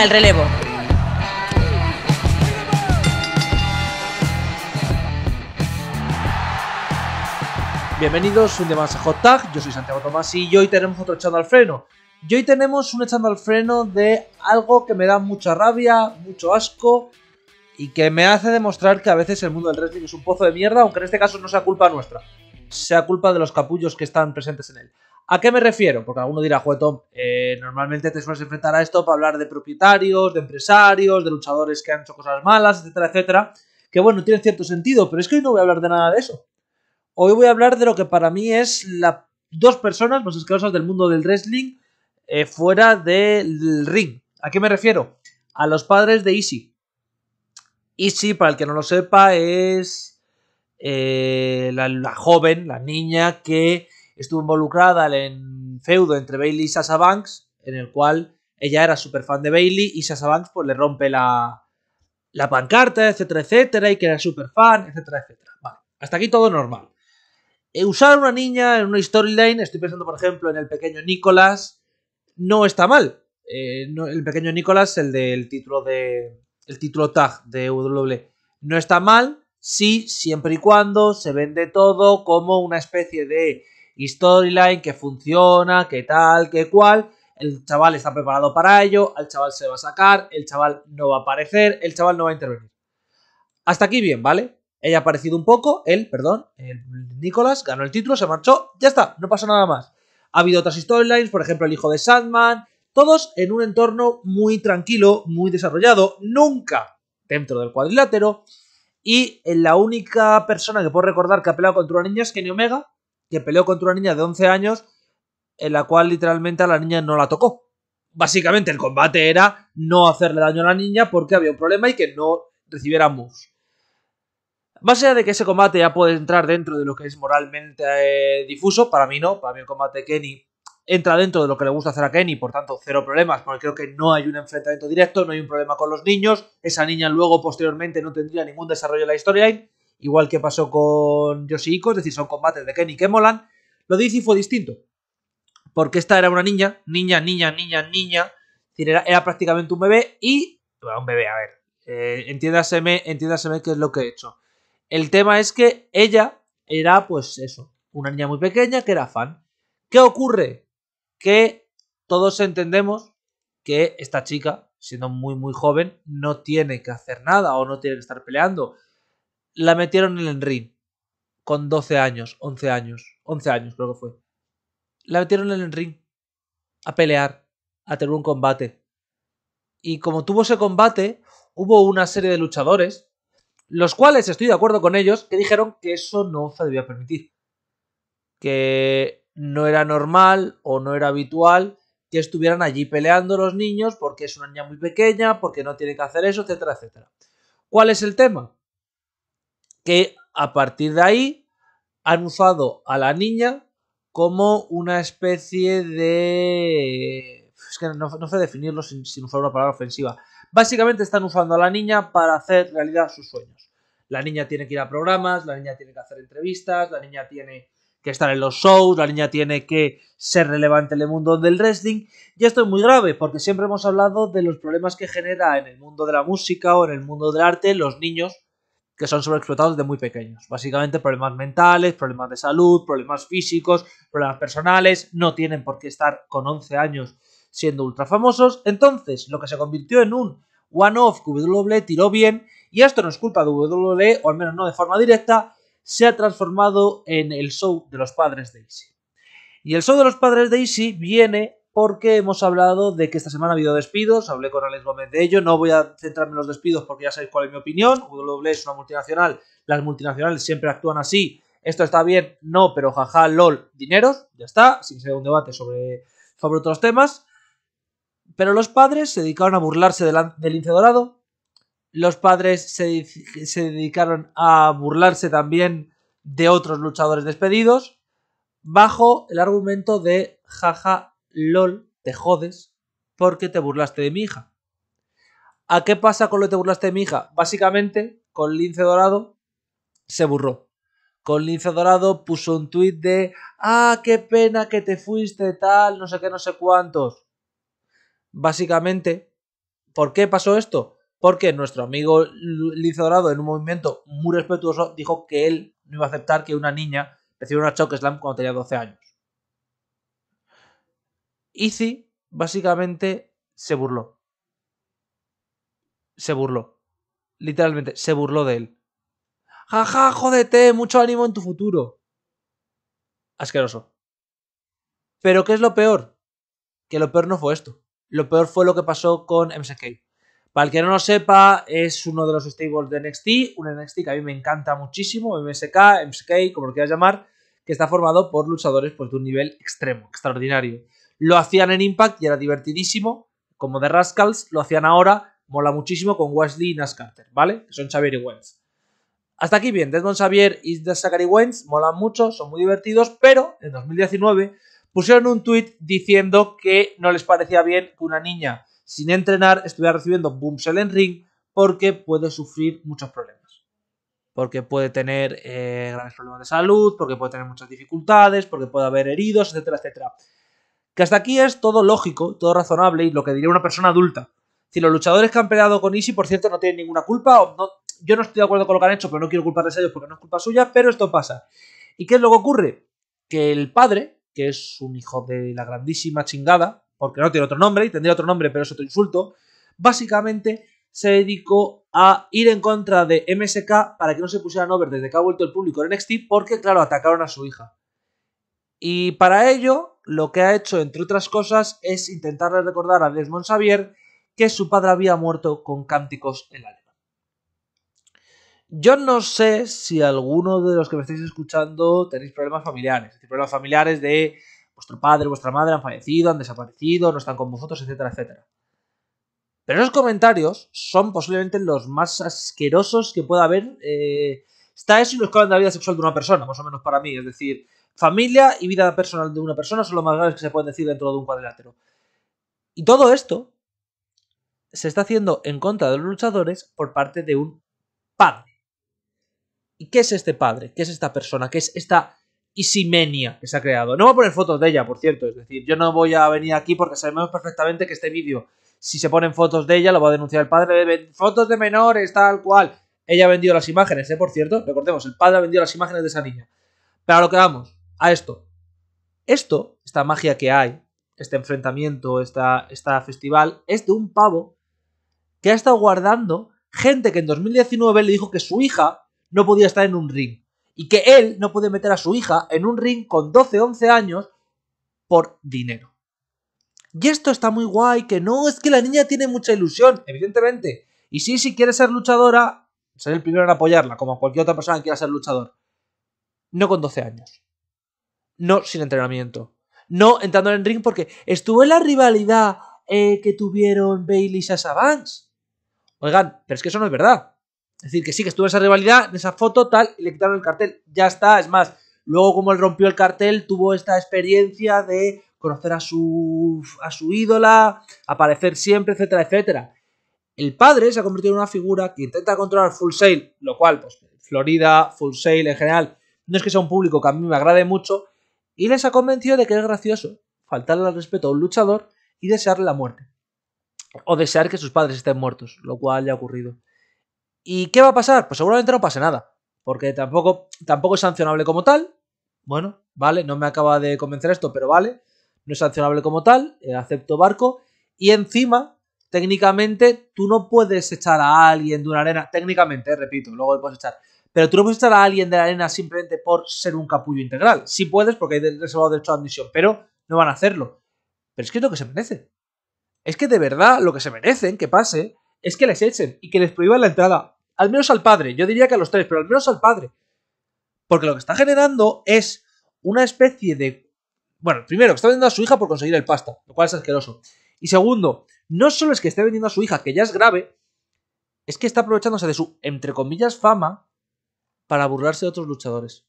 el relevo. Bienvenidos un día más a Hot Tag, yo soy Santiago Tomás y hoy tenemos otro echando al freno. Y hoy tenemos un echando al freno de algo que me da mucha rabia, mucho asco y que me hace demostrar que a veces el mundo del wrestling es un pozo de mierda, aunque en este caso no sea culpa nuestra, sea culpa de los capullos que están presentes en él. ¿A qué me refiero? Porque alguno dirá, Jueto, eh, normalmente te sueles enfrentar a esto para hablar de propietarios, de empresarios, de luchadores que han hecho cosas malas, etcétera, etcétera. Que bueno, tiene cierto sentido, pero es que hoy no voy a hablar de nada de eso. Hoy voy a hablar de lo que para mí es las dos personas más escasas del mundo del wrestling eh, fuera del ring. ¿A qué me refiero? A los padres de Easy. Easy, para el que no lo sepa, es eh, la joven, la niña que estuvo involucrada en feudo entre Bailey y Sasha Banks, en el cual ella era súper fan de Bailey y Sasha Banks pues, le rompe la, la pancarta, etcétera, etcétera, y que era súper fan, etcétera, etcétera. Vale, hasta aquí todo normal. Eh, usar una niña en una storyline, estoy pensando por ejemplo en el pequeño Nicolás, no está mal. Eh, el pequeño Nicolás, el del título de. El título tag de W. No está mal, sí, siempre y cuando se vende todo como una especie de storyline, que funciona, que tal, que cual. El chaval está preparado para ello, al chaval se va a sacar, el chaval no va a aparecer, el chaval no va a intervenir. Hasta aquí bien, ¿vale? Ella ha aparecido un poco, él, perdón, el Nicolás ganó el título, se marchó, ya está, no pasa nada más. Ha habido otras storylines, por ejemplo, el hijo de Sandman, todos en un entorno muy tranquilo, muy desarrollado, nunca dentro del cuadrilátero. Y la única persona que puedo recordar que ha peleado contra una niña es Kenny Omega, que peleó contra una niña de 11 años en la cual literalmente a la niña no la tocó. Básicamente el combate era no hacerle daño a la niña porque había un problema y que no recibiera moves. Más allá de que ese combate ya puede entrar dentro de lo que es moralmente eh, difuso, para mí no, para mí el combate Kenny entra dentro de lo que le gusta hacer a Kenny, por tanto, cero problemas, porque creo que no hay un enfrentamiento directo, no hay un problema con los niños, esa niña luego posteriormente no tendría ningún desarrollo en la historia, igual que pasó con Yoshihiko, es decir, son combates de Kenny que molan. Lo de Izzy fue distinto, porque esta era una niña, niña, niña, niña, niña, era, prácticamente un bebé y... Bueno, un bebé, a ver, eh, entiéndaseme, entiéndaseme qué es lo que he hecho. El tema es que ella era, pues eso, una niña muy pequeña que era fan. ¿Qué ocurre? Que todos entendemos que esta chica, siendo muy, muy joven, no tiene que hacer nada o no tiene que estar peleando la metieron en el ring con 12 años, 11 años, 11 años creo que fue. La metieron en el ring a pelear, a tener un combate. Y como tuvo ese combate, hubo una serie de luchadores, los cuales estoy de acuerdo con ellos, que dijeron que eso no se debía permitir. Que no era normal o no era habitual que estuvieran allí peleando los niños porque es una niña muy pequeña, porque no tiene que hacer eso, etcétera, etcétera. ¿Cuál es el tema? que a partir de ahí han usado a la niña como una especie de... Es que no, sé definirlo sin, usar una palabra ofensiva. Básicamente están usando a la niña para hacer realidad sus sueños. La niña tiene que ir a programas, la niña tiene que hacer entrevistas, la niña tiene que estar en los shows, la niña tiene que ser relevante en el mundo del wrestling. Y esto es muy grave porque siempre hemos hablado de los problemas que genera en el mundo de la música o en el mundo del arte los niños que son sobreexplotados de muy pequeños. Básicamente problemas mentales, problemas de salud, problemas físicos, problemas personales, no tienen por qué estar con 11 años siendo ultra famosos. Entonces, lo que se convirtió en un one-off que WWE tiró bien, y esto no es culpa de WWE, o al menos no de forma directa, se ha transformado en el show de los padres de Easy. Y el show de los padres de Easy viene porque hemos hablado de que esta semana ha habido despidos, hablé con Alex Gómez de ello, no voy a centrarme en los despidos porque ya sabéis cuál es mi opinión, WWE es una multinacional, las multinacionales siempre actúan así, esto está bien, no, pero jaja, lol, dineros, ya está, sin ser un debate sobre, sobre otros temas. Pero los padres se dedicaron a burlarse del, del lince dorado, los padres se, se dedicaron a burlarse también de otros luchadores despedidos, bajo el argumento de jaja, LOL, te jodes porque te burlaste de mi hija. ¿A qué pasa con lo que te burlaste de mi hija? Básicamente, con Lince Dorado se burró. Con Lince Dorado puso un tuit de, ah, qué pena que te fuiste, tal, no sé qué, no sé cuántos. Básicamente, ¿por qué pasó esto? Porque nuestro amigo Lince Dorado, en un movimiento muy respetuoso, dijo que él no iba a aceptar que una niña recibiera una choque slam cuando tenía 12 años. Easy básicamente se burló. Se burló. Literalmente, se burló de él. Jaja, ja, jódete, mucho ánimo en tu futuro. Asqueroso. Pero ¿qué es lo peor? Que lo peor no fue esto. Lo peor fue lo que pasó con MSK. Para el que no lo sepa, es uno de los stables de NXT, un NXT que a mí me encanta muchísimo, MSK, MSK, como lo quieras llamar, que está formado por luchadores pues, de un nivel extremo, extraordinario. Lo hacían en Impact y era divertidísimo, como The Rascals, lo hacían ahora, mola muchísimo con Wesley y Nascarter Carter, ¿vale? Que son Xavier y Wentz. Hasta aquí bien, Desmond Xavier y Zachary Wentz molan mucho, son muy divertidos, pero en 2019 pusieron un tweet diciendo que no les parecía bien que una niña sin entrenar estuviera recibiendo boomsel en ring porque puede sufrir muchos problemas. Porque puede tener eh, Grandes problemas de salud, porque puede tener muchas dificultades, porque puede haber heridos, etcétera, etcétera. Que hasta aquí es todo lógico, todo razonable y lo que diría una persona adulta. Si los luchadores que han peleado con Easy, por cierto, no tienen ninguna culpa, yo no estoy de acuerdo con lo que han hecho, pero no quiero culparles a ellos porque no es culpa suya, pero esto pasa. ¿Y qué es lo que ocurre? Que el padre, que es un hijo de la grandísima chingada, porque no tiene otro nombre, y tendría otro nombre, pero es otro insulto, básicamente se dedicó a ir en contra de MSK para que no se pusieran over desde que ha vuelto el público en NXT, porque, claro, atacaron a su hija. Y para ello, lo que ha hecho, entre otras cosas, es intentarle recordar a Desmond Xavier que su padre había muerto con cánticos en alemán. Yo no sé si alguno de los que me estáis escuchando tenéis problemas familiares, problemas familiares de vuestro padre, vuestra madre han fallecido, han desaparecido, no están con vosotros, etcétera, etcétera. Pero esos comentarios son posiblemente los más asquerosos que pueda haber. Eh, está eso y los que de la vida sexual de una persona, más o menos para mí. Es decir, familia y vida personal de una persona son los más graves que se pueden decir dentro de un cuadrilátero. Y todo esto se está haciendo en contra de los luchadores por parte de un padre. ¿Y qué es este padre? ¿Qué es esta persona? ¿Qué es esta isimenia que se ha creado? No voy a poner fotos de ella, por cierto. Es decir, yo no voy a venir aquí porque sabemos perfectamente que este vídeo, si se ponen fotos de ella, lo va a denunciar el padre. Fotos de menores, tal cual. Ella ha vendido las imágenes, ¿eh? Por cierto, recordemos, el padre ha vendido las imágenes de esa niña. Pero a lo que vamos, a esto. Esto, esta magia que hay, este enfrentamiento, esta, esta festival, es de un pavo que ha estado guardando gente que en 2019 le dijo que su hija no podía estar en un ring. Y que él no puede meter a su hija en un ring con 12, 11 años por dinero. Y esto está muy guay, que no, es que la niña tiene mucha ilusión, evidentemente. Y sí, si quiere ser luchadora, seré el primero en apoyarla, como cualquier otra persona que quiera ser luchador. No con 12 años no sin entrenamiento. No entrando en el ring porque estuvo en la rivalidad eh, que tuvieron Bailey y Sasha Banks. Oigan, pero es que eso no es verdad. Es decir, que sí, que estuvo en esa rivalidad, en esa foto, tal, y le quitaron el cartel. Ya está, es más. Luego, como él rompió el cartel, tuvo esta experiencia de conocer a su, a su ídola, aparecer siempre, etcétera, etcétera. El padre se ha convertido en una figura que intenta controlar Full Sail, lo cual, pues, Florida, Full Sail en general, no es que sea un público que a mí me agrade mucho, y les ha convencido de que es gracioso faltarle al respeto a un luchador y desearle la muerte. O desear que sus padres estén muertos, lo cual ya ha ocurrido. ¿Y qué va a pasar? Pues seguramente no pase nada, porque tampoco, tampoco es sancionable como tal. Bueno, vale, no me acaba de convencer esto, pero vale, no es sancionable como tal, eh, acepto barco. Y encima, técnicamente, tú no puedes echar a alguien de una arena, técnicamente, eh, repito, luego le puedes echar, pero tú no puedes echar a alguien de la arena simplemente por ser un capullo integral. Si puedes porque hay reservado derecho de admisión, pero no van a hacerlo. Pero es que es lo que se merece. Es que de verdad lo que se merecen que pase es que les echen y que les prohíban la entrada. Al menos al padre. Yo diría que a los tres, pero al menos al padre. Porque lo que está generando es una especie de... Bueno, primero, que está vendiendo a su hija por conseguir el pasta, lo cual es asqueroso. Y segundo, no solo es que esté vendiendo a su hija, que ya es grave, es que está aprovechándose de su, entre comillas, fama para burlarse de otros luchadores.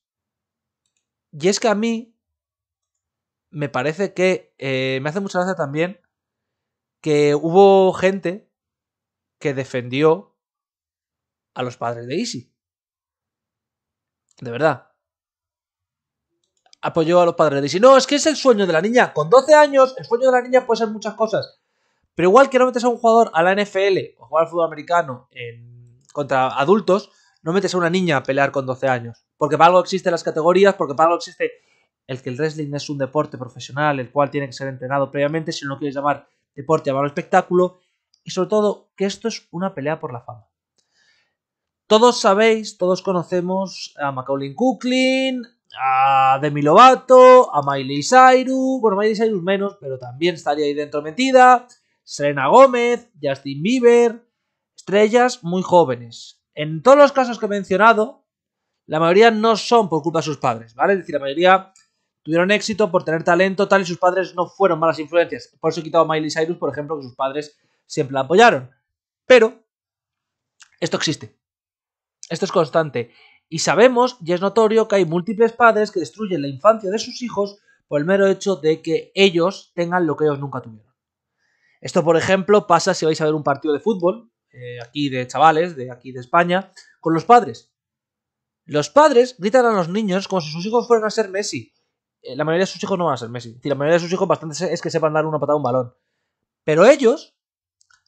Y es que a mí me parece que eh, me hace mucha gracia también que hubo gente que defendió a los padres de Easy. De verdad. Apoyó a los padres de Easy. No, es que es el sueño de la niña. Con 12 años, el sueño de la niña puede ser muchas cosas. Pero igual que no metes a un jugador a la NFL o jugar al fútbol americano en, contra adultos, no metes a una niña a pelear con 12 años. Porque para algo existen las categorías, porque para algo existe el que el wrestling es un deporte profesional, el cual tiene que ser entrenado previamente, si no lo quieres llamar deporte, llamarlo espectáculo. Y sobre todo, que esto es una pelea por la fama. Todos sabéis, todos conocemos a Macaulay Cooklin, a Demi Lovato, a Miley Cyrus, bueno, Miley Cyrus menos, pero también estaría ahí dentro metida, Serena Gómez, Justin Bieber, estrellas muy jóvenes. En todos los casos que he mencionado, la mayoría no son por culpa de sus padres, ¿vale? Es decir, la mayoría tuvieron éxito por tener talento tal y sus padres no fueron malas influencias. Por eso he quitado a Miley Cyrus, por ejemplo, que sus padres siempre la apoyaron. Pero esto existe. Esto es constante. Y sabemos, y es notorio, que hay múltiples padres que destruyen la infancia de sus hijos por el mero hecho de que ellos tengan lo que ellos nunca tuvieron. Esto, por ejemplo, pasa si vais a ver un partido de fútbol eh, aquí de chavales, de aquí de España, con los padres. Los padres gritan a los niños como si sus hijos fueran a ser Messi. Eh, la mayoría de sus hijos no van a ser Messi. la mayoría de sus hijos bastante es que sepan dar una patada a un balón. Pero ellos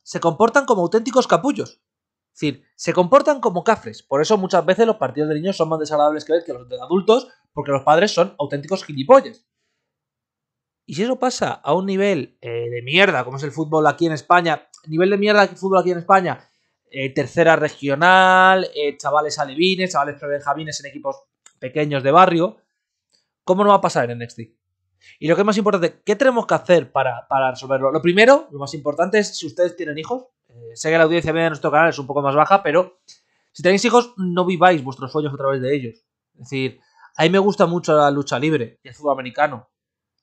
se comportan como auténticos capullos. Es decir, se comportan como cafres. Por eso muchas veces los partidos de niños son más desagradables que, que los de adultos, porque los padres son auténticos gilipollas. Y si eso pasa a un nivel eh, de mierda, como es el fútbol aquí en España, nivel de mierda de fútbol aquí en España, eh, tercera regional, eh, chavales alevines, chavales prebenjamines en equipos pequeños de barrio, ¿cómo no va a pasar en NXT? Y lo que es más importante, ¿qué tenemos que hacer para, resolverlo? Lo primero, lo más importante es si ustedes tienen hijos. sé que la audiencia media de nuestro canal es un poco más baja, pero si tenéis hijos, no viváis vuestros sueños a través de ellos. Es decir, a mí me gusta mucho la lucha libre el fútbol americano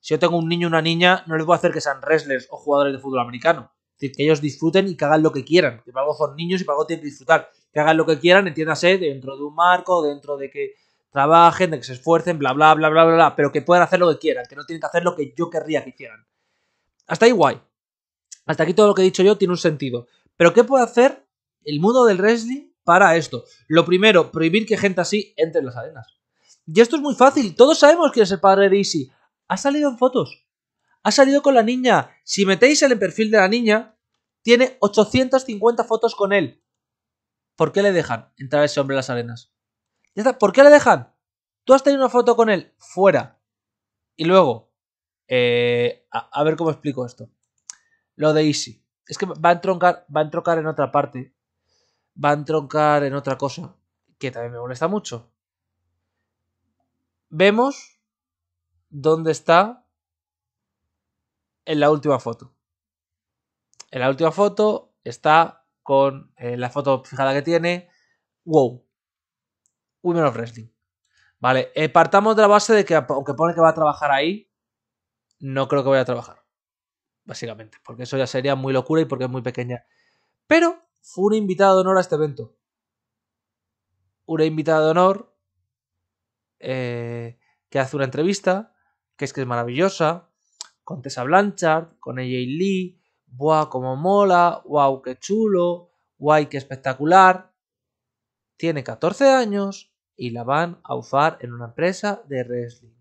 si yo tengo un niño o una niña, no les voy a hacer que sean wrestlers o jugadores de fútbol americano. Es decir, que ellos disfruten y que hagan lo que quieran. Que para son niños y pago tienen disfrutar. Que hagan lo que quieran, entiéndase, dentro de un marco, dentro de que trabajen, de que se esfuercen, bla, bla, bla, bla, bla, bla. Pero que puedan hacer lo que quieran, que no tienen que hacer lo que yo querría que hicieran. Hasta ahí guay. Hasta aquí todo lo que he dicho yo tiene un sentido. Pero ¿qué puede hacer el mundo del wrestling para esto? Lo primero, prohibir que gente así entre en las arenas. Y esto es muy fácil. Todos sabemos quién es el padre de Easy. Ha salido en fotos. Ha salido con la niña. Si metéis en el perfil de la niña, tiene 850 fotos con él. ¿Por qué le dejan entrar ese hombre en las arenas? ¿Por qué le dejan? Tú has tenido una foto con él fuera. Y luego, eh, a, ver cómo explico esto. Lo de Easy. Es que va a entroncar, va a entroncar en otra parte. Va a entroncar en otra cosa. Que también me molesta mucho. Vemos dónde está en la última foto. En la última foto está con eh, la foto fijada que tiene. Wow. Women of Wrestling. Vale, partamos de la base de que aunque pone que va a trabajar ahí, no creo que vaya a trabajar. Básicamente, porque eso ya sería muy locura y porque es muy pequeña. Pero fue un invitado de honor a este evento. Una invitada de honor eh, que hace una entrevista que es que es maravillosa, con Tessa Blanchard, con AJ Lee, ¡buah, como mola! guau, qué chulo! ¡Guay, qué espectacular! Tiene 14 años y la van a usar en una empresa de wrestling.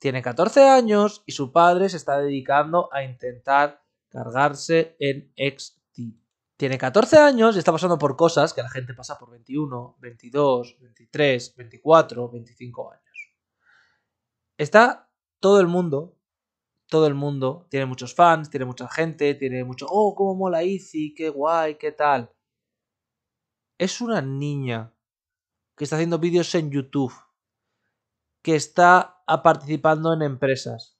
Tiene 14 años y su padre se está dedicando a intentar cargarse en XT. Tiene 14 años y está pasando por cosas que la gente pasa por 21, 22, 23, 24, 25 años. Está todo el mundo, todo el mundo tiene muchos fans, tiene mucha gente, tiene mucho, oh, cómo mola Izzy, qué guay, qué tal. Es una niña que está haciendo vídeos en YouTube, que está participando en empresas,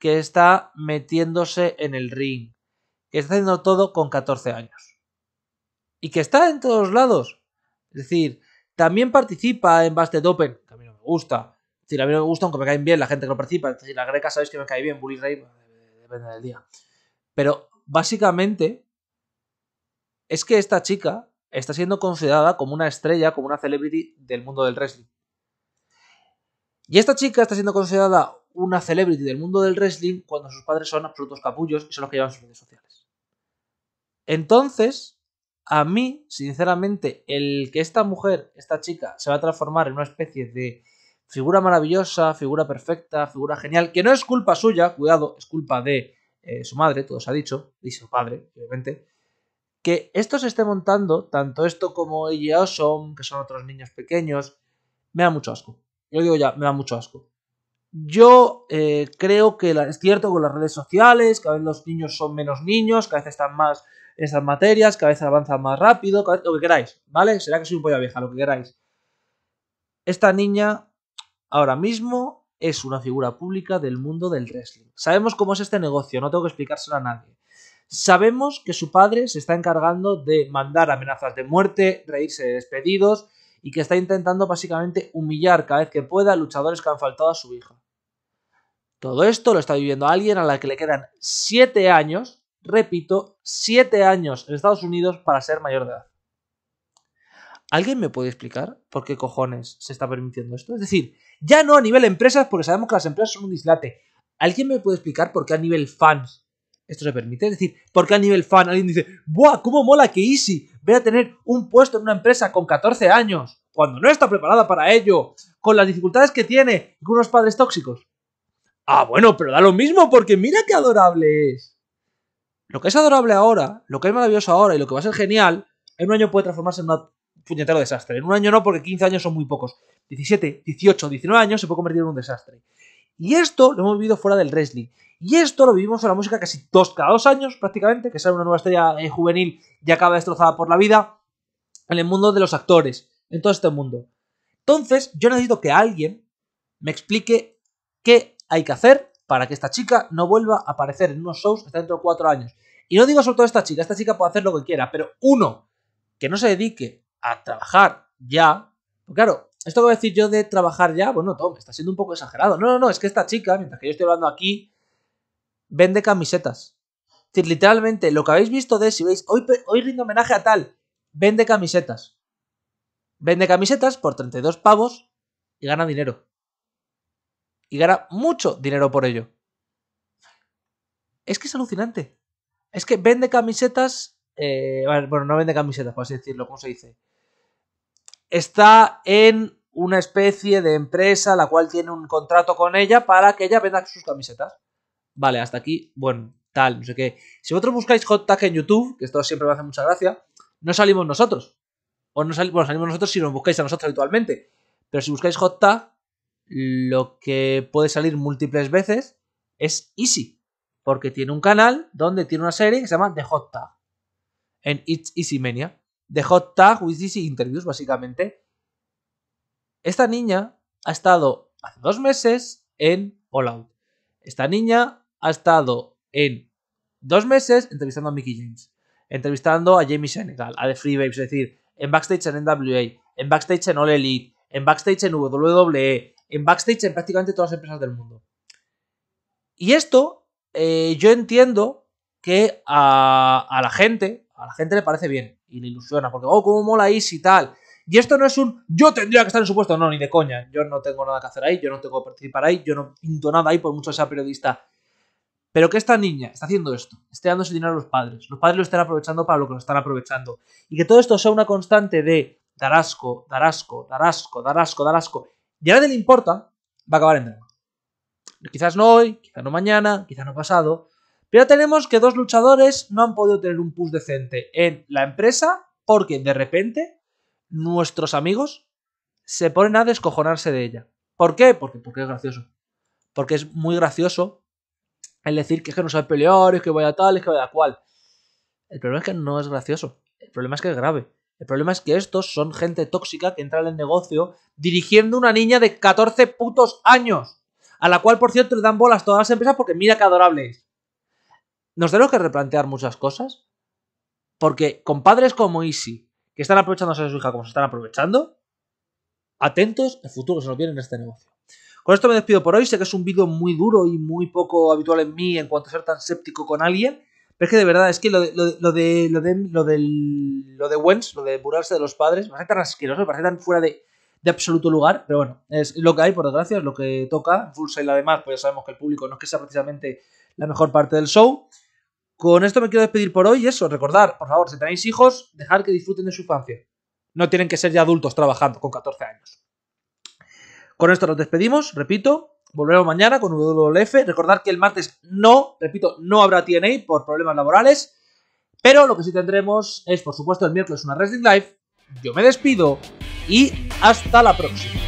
que está metiéndose en el ring, que está haciendo todo con 14 años. Y que está en todos lados. Es decir, también participa en Bastet Open, que a mí no me gusta. Si la a mí no me gusta, aunque me caen bien la gente que lo participa. la greca sabéis que me cae bien, Bully Ray, pues, depende del día. Pero básicamente es que esta chica está siendo considerada como una estrella, como una celebrity del mundo del wrestling. Y esta chica está siendo considerada una celebrity del mundo del wrestling cuando sus padres son absolutos capullos y son los que llevan sus redes sociales. Entonces, a mí, sinceramente, el que esta mujer, esta chica, se va a transformar en una especie de figura maravillosa, figura perfecta, figura genial, que no es culpa suya, cuidado, es culpa de eh, su madre, todo se ha dicho, y su padre, obviamente, que esto se esté montando, tanto esto como ella son que son otros niños pequeños, me da mucho asco. Yo digo ya, me da mucho asco. Yo eh, creo que la, es cierto con las redes sociales, cada vez los niños son menos niños, cada vez están más en esas materias, cada vez avanzan más rápido, lo que queráis, ¿vale? Será que soy un pollo vieja, lo que queráis. Esta niña ahora mismo es una figura pública del mundo del wrestling. Sabemos cómo es este negocio, no tengo que explicárselo a nadie. Sabemos que su padre se está encargando de mandar amenazas de muerte, reírse de despedidos y que está intentando básicamente humillar cada vez que pueda a luchadores que han faltado a su hija. Todo esto lo está viviendo alguien a la que le quedan 7 años, repito, 7 años en Estados Unidos para ser mayor de edad. ¿Alguien me puede explicar por qué cojones se está permitiendo esto? Es decir, ya no a nivel empresas, porque sabemos que las empresas son un dislate. ¿Alguien me puede explicar por qué a nivel fans esto se permite? Es decir, ¿por qué a nivel fan alguien dice, ¡buah! ¿Cómo mola que Easy vaya a tener un puesto en una empresa con 14 años, cuando no está preparada para ello, con las dificultades que tiene, con unos padres tóxicos? Ah, bueno, pero da lo mismo, porque mira qué adorable es. Lo que es adorable ahora, lo que es maravilloso ahora y lo que va a ser genial, en un año puede transformarse en una puñetero desastre. En un año no, porque 15 años son muy pocos. 17, 18, 19 años se puede convertir en un desastre. Y esto lo hemos vivido fuera del wrestling. Y esto lo vivimos en la música casi dos, cada dos años prácticamente, que sale una nueva estrella eh, juvenil y acaba destrozada por la vida, en el mundo de los actores, en todo este mundo. Entonces, yo necesito que alguien me explique qué hay que hacer para que esta chica no vuelva a aparecer en unos shows hasta dentro de cuatro años. Y no digo sobre todo esta chica, esta chica puede hacer lo que quiera, pero uno que no se dedique a trabajar ya. Pues claro, esto que voy a decir yo de trabajar ya, bueno, Tom, está siendo un poco exagerado. No, no, no, es que esta chica, mientras que yo estoy hablando aquí, vende camisetas. Es decir, literalmente, lo que habéis visto de si veis, hoy, hoy rindo homenaje a tal, vende camisetas. Vende camisetas por 32 pavos y gana dinero. Y gana mucho dinero por ello. Es que es alucinante. Es que vende camisetas eh, bueno, no vende camisetas, por así decirlo, ¿cómo se dice? Está en una especie de empresa la cual tiene un contrato con ella para que ella venda sus camisetas. Vale, hasta aquí, bueno, tal, no sé qué. Si vosotros buscáis hot tag en YouTube, que esto siempre me hace mucha gracia, no salimos nosotros. O no salimos, salimos nosotros si nos buscáis a nosotros habitualmente. Pero si buscáis hot lo que puede salir múltiples veces es Easy. Porque tiene un canal donde tiene una serie que se llama The Hot en It's Easy Mania, de Hot Tag with Easy Interviews, básicamente. Esta niña ha estado hace dos meses en All Out. Esta niña ha estado en dos meses entrevistando a Mickey James, entrevistando a Jamie Senegal, a The Free es decir, en backstage en NWA, en backstage en All Elite, en backstage en WWE, en backstage en prácticamente todas las empresas del mundo. Y esto eh, yo entiendo que a, a la gente a la gente le parece bien y le ilusiona, porque, oh, cómo mola y tal. Y esto no es un yo tendría que estar en su puesto, no, ni de coña. Yo no tengo nada que hacer ahí, yo no tengo que participar ahí, yo no pinto nada ahí por mucho que sea periodista. Pero que esta niña está haciendo esto, esté dándose dinero a los padres, los padres lo están aprovechando para lo que lo están aprovechando. Y que todo esto sea una constante de dar asco, dar asco, dar asco, dar asco, dar asco. Y a nadie le importa, va a acabar en drama. Quizás no hoy, quizás no mañana, quizás no pasado, pero tenemos que dos luchadores no han podido tener un push decente en la empresa porque de repente nuestros amigos se ponen a descojonarse de ella. ¿Por qué? Porque, porque es gracioso. Porque es muy gracioso el decir que, es que no sabe pelear, es que vaya tal, es que vaya cual. El problema es que no es gracioso. El problema es que es grave. El problema es que estos son gente tóxica que entra en el negocio dirigiendo una niña de 14 putos años. A la cual, por cierto, le dan bolas todas las empresas porque mira qué adorable es nos tenemos que replantear muchas cosas. Porque con padres como Easy, que están aprovechándose de su hija como se están aprovechando, atentos el futuro se nos viene en este negocio. Con esto me despido por hoy. Sé que es un vídeo muy duro y muy poco habitual en mí en cuanto a ser tan séptico con alguien. Pero es que de verdad, es que lo de, lo de, lo de, lo de, lo de, lo de de los padres, me parece tan asqueroso, me parece tan fuera de, de absoluto lugar, pero bueno, es lo que hay, por desgracia, es lo que toca. Full la demás pues ya sabemos que el público no es que sea precisamente la mejor parte del show. Con esto me quiero despedir por hoy eso, recordar, por favor, si tenéis hijos, dejar que disfruten de su infancia. No tienen que ser ya adultos trabajando con 14 años. Con esto nos despedimos, repito, volvemos mañana con WWF. Recordar que el martes no, repito, no habrá TNA por problemas laborales. Pero lo que sí tendremos es, por supuesto, el miércoles una Wrestling Live. Yo me despido y hasta la próxima.